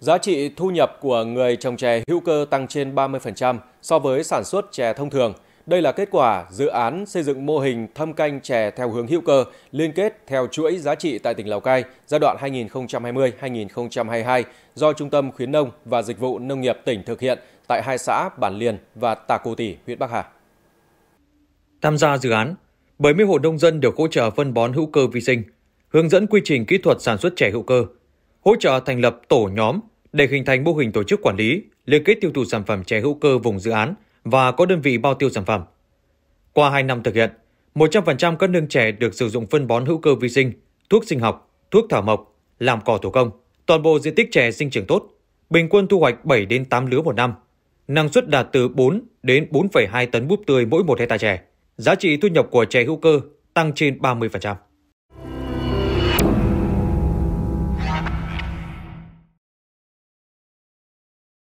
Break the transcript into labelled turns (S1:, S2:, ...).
S1: Giá trị thu nhập của người trồng chè hữu cơ tăng trên 30% so với sản xuất chè thông thường. Đây là kết quả dự án xây dựng mô hình thâm canh chè theo hướng hữu cơ liên kết theo chuỗi giá trị tại tỉnh Lào Cai giai đoạn 2020-2022 do Trung tâm Khuyến nông và Dịch vụ Nông nghiệp tỉnh thực hiện tại hai xã Bản Liên và Tà Cô Tỷ, huyện Bắc Hà.
S2: Tham gia dự án, 70 hộ nông dân được hỗ trợ phân bón hữu cơ vi sinh, hướng dẫn quy trình kỹ thuật sản xuất chè hữu cơ, hỗ trợ thành lập tổ nhóm để hình thành mô hình tổ chức quản lý, liên kết tiêu thụ sản phẩm chè hữu cơ vùng dự án và có đơn vị bao tiêu sản phẩm. Qua 2 năm thực hiện, 100% các nương chè được sử dụng phân bón hữu cơ vi sinh, thuốc sinh học, thuốc thảo mộc, làm cỏ thủ công. Toàn bộ diện tích chè sinh trưởng tốt, bình quân thu hoạch 7 đến 8 lứa một năm. Năng suất đạt từ 4 đến 4,2 tấn búp tươi mỗi 1 hecta chè. Giá trị thu nhập của chè hữu cơ tăng trên 30%.